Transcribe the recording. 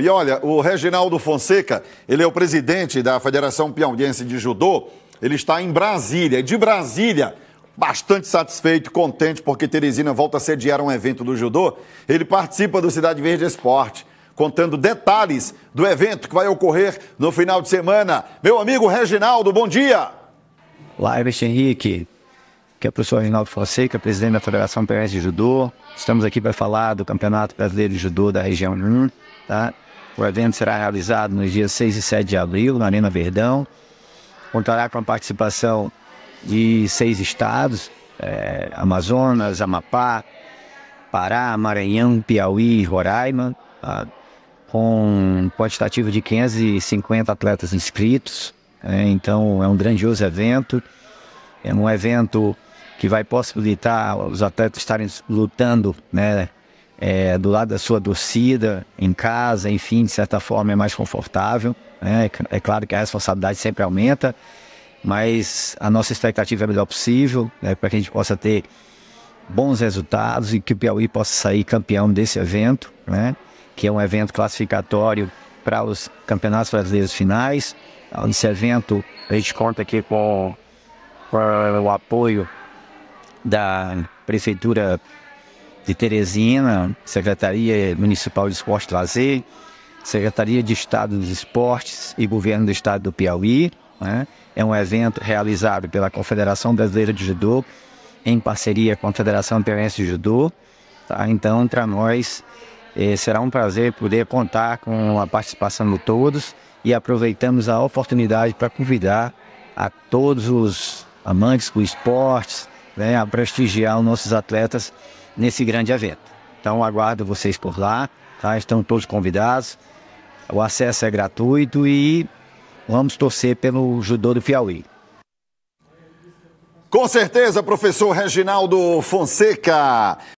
E olha, o Reginaldo Fonseca, ele é o presidente da Federação Piauiense de Judô, ele está em Brasília. de Brasília, bastante satisfeito, contente, porque Teresina volta a sediar um evento do judô, ele participa do Cidade Verde Esporte, contando detalhes do evento que vai ocorrer no final de semana. Meu amigo Reginaldo, bom dia! Olá, Herbert Henrique. que é o professor Reginaldo Fonseca, presidente da Federação Piauiense de Judô. Estamos aqui para falar do Campeonato Brasileiro de Judô da região Norte Tá? O evento será realizado nos dias 6 e 7 de abril, na Arena Verdão. Contará com a participação de seis estados: é, Amazonas, Amapá, Pará, Maranhão, Piauí e Roraima, tá? com um quantitativo de 550 atletas inscritos. É, então, é um grandioso evento. É um evento que vai possibilitar os atletas estarem lutando né, é, do lado da sua torcida, em casa, enfim, de certa forma é mais confortável. Né? É claro que a responsabilidade sempre aumenta, mas a nossa expectativa é a melhor possível, né? para que a gente possa ter bons resultados e que o Piauí possa sair campeão desse evento, né? que é um evento classificatório para os campeonatos brasileiros finais. Nesse evento, a gente conta aqui com, com o apoio da Prefeitura de Teresina, Secretaria Municipal de Esporte e Lazer, Secretaria de Estado dos Esportes e Governo do Estado do Piauí. Né? É um evento realizado pela Confederação Brasileira de Judô, em parceria com a Federação Piauiense de Judô. Tá? Então, para nós, eh, será um prazer poder contar com a participação de todos e aproveitamos a oportunidade para convidar a todos os amantes do esporte, venha né, a prestigiar os nossos atletas nesse grande evento. Então aguardo vocês por lá, tá? estão todos convidados, o acesso é gratuito e vamos torcer pelo judô do Piauí. Com certeza, professor Reginaldo Fonseca.